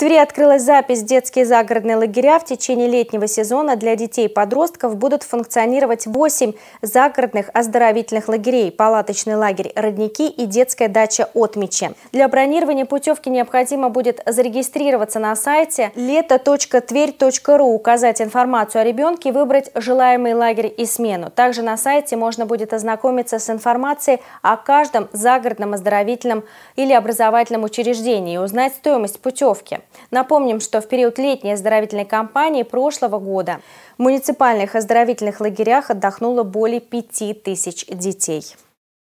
Твери открылась запись «Детские загородные лагеря». В течение летнего сезона для детей и подростков будут функционировать 8 загородных оздоровительных лагерей, палаточный лагерь «Родники» и детская дача «Отмичи». Для бронирования путевки необходимо будет зарегистрироваться на сайте лето.тверь.ру, указать информацию о ребенке и выбрать желаемый лагерь и смену. Также на сайте можно будет ознакомиться с информацией о каждом загородном оздоровительном или образовательном учреждении и узнать стоимость путевки. Напомним, что в период летней оздоровительной кампании прошлого года в муниципальных оздоровительных лагерях отдохнуло более 5 тысяч детей.